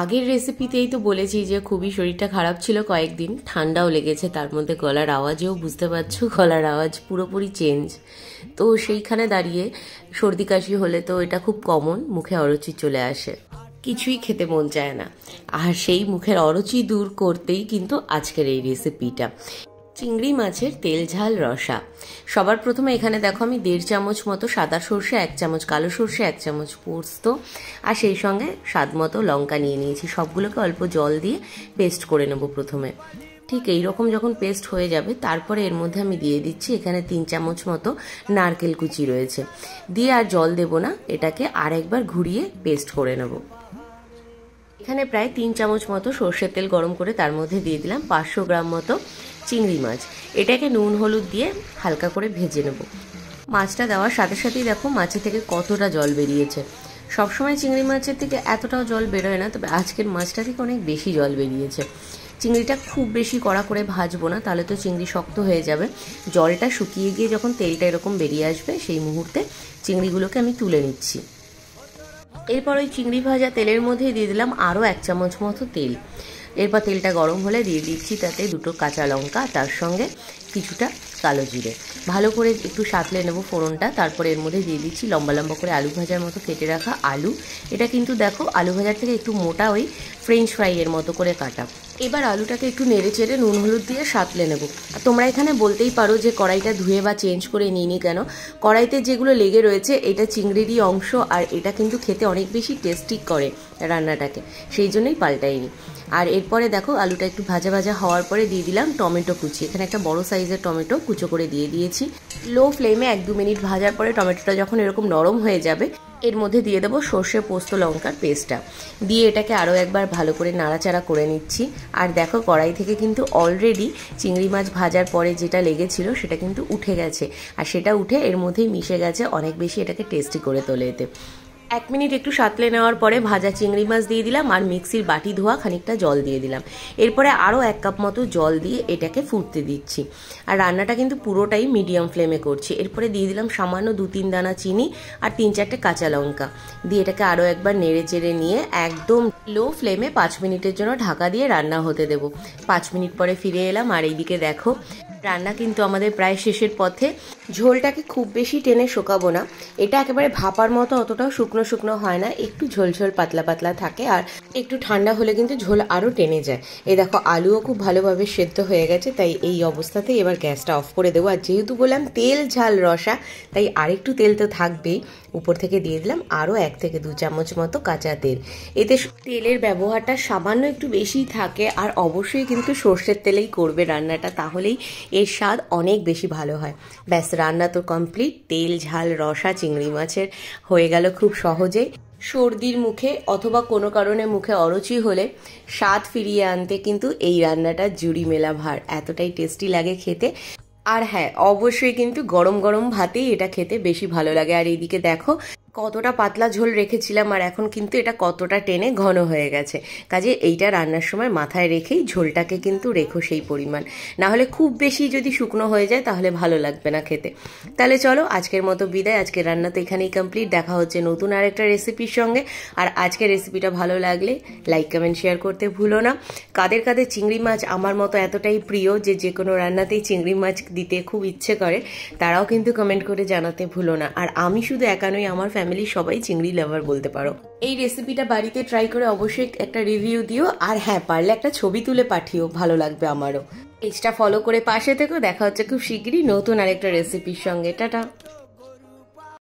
আগের রেসিপিতেই তো বলেছি যে খুবই শরীরটা খারাপ ছিল কয়েকদিন ঠান্ডাও লেগেছে তার মধ্যে গলার আওয়াজেও বুঝতে পারছো গলার আওয়াজ পুরোপুরি চেঞ্জ তো সেইখানে দাঁড়িয়ে সর্দি কাশি হলে তো এটা খুব কমন মুখে অরুচি চলে আসে কিছুই খেতে মন চায় না আর সেই মুখের অরুচি দূর করতেই কিন্তু আজকের এই রেসিপিটা চিংড়ি মাছের তেল ঝাল রসা সবার প্রথমে এখানে দেখো আমি দেড় চামচ মতো সাদা সর্ষে এক চামচ কালো সর্ষে এক চামচ পোস্ত আর সেই সঙ্গে স্বাদ মতো লঙ্কা নিয়ে নিয়েছি সবগুলোকে অল্প জল দিয়ে পেস্ট করে নেব প্রথমে ঠিক এই রকম যখন পেস্ট হয়ে যাবে তারপরে এর মধ্যে আমি দিয়ে দিচ্ছি এখানে তিন চামচ মতো নারকেল কুচি রয়েছে দিয়ে আর জল দেব না এটাকে আরেকবার ঘুরিয়ে পেস্ট করে নেবো এখানে প্রায় তিন চামচ মতো সর্ষের তেল গরম করে তার মধ্যে দিয়ে দিলাম পাঁচশো গ্রাম মতো চিংড়ি মাছ এটাকে নুন হলুদ দিয়ে হালকা করে ভেজে নেব মাছটা দেওয়ার সাথে সাথেই দেখো মাছের থেকে কতটা জল বেরিয়েছে সবসময় চিংড়ি মাছের থেকে এতটাও জল বেরোয় না তবে আজকের মাছটা থেকে অনেক বেশি জল বেরিয়েছে চিংড়িটা খুব বেশি কড়া করে ভাজবো না তাহলে তো চিংড়ি শক্ত হয়ে যাবে জলটা শুকিয়ে গিয়ে যখন তেলটা এরকম বেরিয়ে আসবে সেই মুহূর্তে চিংড়িগুলোকে আমি তুলে নিচ্ছি এরপর ওই চিংড়ি ভাজা তেলের মধ্যে দিয়ে দিলাম আরও এক চামচ মতো তেল এরপর তেলটা গরম হলে দিয়ে দিচ্ছি তাতে দুটো কাঁচা লঙ্কা তার সঙ্গে কিছুটা কালো জিরে ভালো করে একটু সাঁতলে নেব ফোড়নটা তারপরে এর মধ্যে দিয়ে দিচ্ছি লম্বা লম্বা করে আলু ভাজার মতো কেটে রাখা আলু এটা কিন্তু দেখো আলু ভাজার থেকে একটু মোটা ওই ফ্রেঞ্চ ফ্রাইয়ের মতো করে কাটা এবার আলুটাকে একটু নেড়ে চেড়ে নুন হলুদ দিয়ে সাঁতলে নেব আর তোমরা এখানে বলতেই পারো যে কড়াইটা ধুয়ে বা চেঞ্জ করে নিইনি কেন কড়াইতে যেগুলো লেগে রয়েছে এটা চিংড়িরই অংশ আর এটা কিন্তু খেতে অনেক বেশি টেস্টি করে রান্নাটাকে সেই জন্যই পাল্টাইনি আর এরপরে দেখো আলুটা একটু ভাজা ভাজা হওয়ার পরে দিয়ে দিলাম টমেটো কুচি এখানে একটা বড় সাইজের টমেটো কুচো করে দিয়ে দিয়েছি লো ফ্লেমে এক দু মিনিট ভাজার পরে টমেটোটা যখন এরকম নরম হয়ে যাবে এর মধ্যে দিয়ে দেবো সর্ষে পোস্ত লঙ্কার পেস্টটা দিয়ে এটাকে আরও একবার ভালো করে নাড়াচাড়া করে নিচ্ছি আর দেখো কড়াই থেকে কিন্তু অলরেডি চিংড়ি মাছ ভাজার পরে যেটা লেগেছিল সেটা কিন্তু উঠে গেছে আর সেটা উঠে এর মধ্যেই মিশে গেছে অনেক বেশি এটাকে টেস্টি করে তোলে এতে এক মিনিট একটু সাঁতলে নেওয়ার পরে ভাজা চিংড়ি মাছ দিয়ে দিলাম আর মিক্সির বাটি ধোয়া খানিকটা জল দিয়ে দিলাম এরপরে আরও এক কাপ মতো জল দিয়ে এটাকে ফুটতে দিচ্ছি আর রান্নাটা কিন্তু পুরোটাই মিডিয়াম ফ্লেমে করছি এরপরে দিয়ে দিলাম সামান্য দু তিন দানা চিনি আর তিন চারটে কাঁচা লঙ্কা দিয়ে এটাকে আরও একবার নেড়ে চেড়ে নিয়ে একদম লো ফ্লেমে পাঁচ মিনিটের জন্য ঢাকা দিয়ে রান্না হতে দেবো পাঁচ মিনিট পরে ফিরে এলাম আর এইদিকে দেখো রান্না কিন্তু আমাদের প্রায় শেষের পথে ঝোলটাকে খুব বেশি টেনে শোকাবো না এটা একেবারে ভাপার মতো অতটাও শুকনো শুকনো হয় না একটু ঝোলঝোল পাতলা পাতলা থাকে আর একটু ঠান্ডা হলে কিন্তু ঝোল আরও টেনে যায় এই দেখো আলুও খুব ভালোভাবে সেদ্ধ হয়ে গেছে তাই এই অবস্থাতেই এবার গ্যাসটা অফ করে দেবো আর যেহেতু বললাম তেল ঝাল রসা তাই আরেকটু তেল তো থাকবেই উপর থেকে দিয়ে দিলাম আরও এক থেকে দু চামচ মতো কাঁচা তেল এতে তেলের ব্যবহারটা সামান্য একটু বেশি থাকে আর অবশ্যই কিন্তু সর্ষের তেলেই করবে রান্নাটা তাহলেই এর স্বাদ অনেক বেশি ভালো হয় ব্যাস রান্না তো কমপ্লিট তেল ঝাল রসা চিংড়ি মাছের হয়ে গেল খুব সহজেই সর্দির মুখে অথবা কোনো কারণে মুখে অরুচি হলে স্বাদ ফিরিয়ে আনতে কিন্তু এই রান্নাটা জুড়ি মেলা ভার এতটাই টেস্টি লাগে খেতে আর হ্যাঁ অবশ্যই কিন্তু গরম গরম ভাতেই এটা খেতে বেশি ভালো লাগে আর এইদিকে দেখো কতটা পাতলা ঝোল রেখেছিলাম আর এখন কিন্তু এটা কতটা টেনে ঘন হয়ে গেছে কাজে এইটা রান্নার সময় মাথায় রেখেই ঝোলটাকে কিন্তু রেখো সেই পরিমাণ না হলে খুব বেশি যদি শুকনো হয়ে যায় তাহলে ভালো লাগবে না খেতে তাহলে চলো আজকের মতো বিদায় আজকের রান্না তো এখানেই কমপ্লিট দেখা হচ্ছে নতুন আরেকটা রেসিপির সঙ্গে আর আজকের রেসিপিটা ভালো লাগলে লাইক কমেন্ট শেয়ার করতে ভুলো না কাদের কাদের চিংড়ি মাছ আমার মতো এতটাই প্রিয় যে যে কোনো রান্নাতেই চিংড়ি মাছ দিতে খুব ইচ্ছে করে তারাও কিন্তু কমেন্ট করে জানাতে ভুলো না আর আমি শুধু একানই আমার ফ্যামিলি সবাই চিংড়ি লাভার বলতে পারো এই রেসিপিটা বাড়িতে ট্রাই করে অবশ্যই একটা রিভিউ দিও আর হ্যাঁ পারলে একটা ছবি তুলে পাঠিও ভালো লাগবে আমারও পেজটা ফলো করে পাশে থেকেও দেখা হচ্ছে খুব শীঘ্রই নতুন আরেকটা রেসিপির সঙ্গে টাটা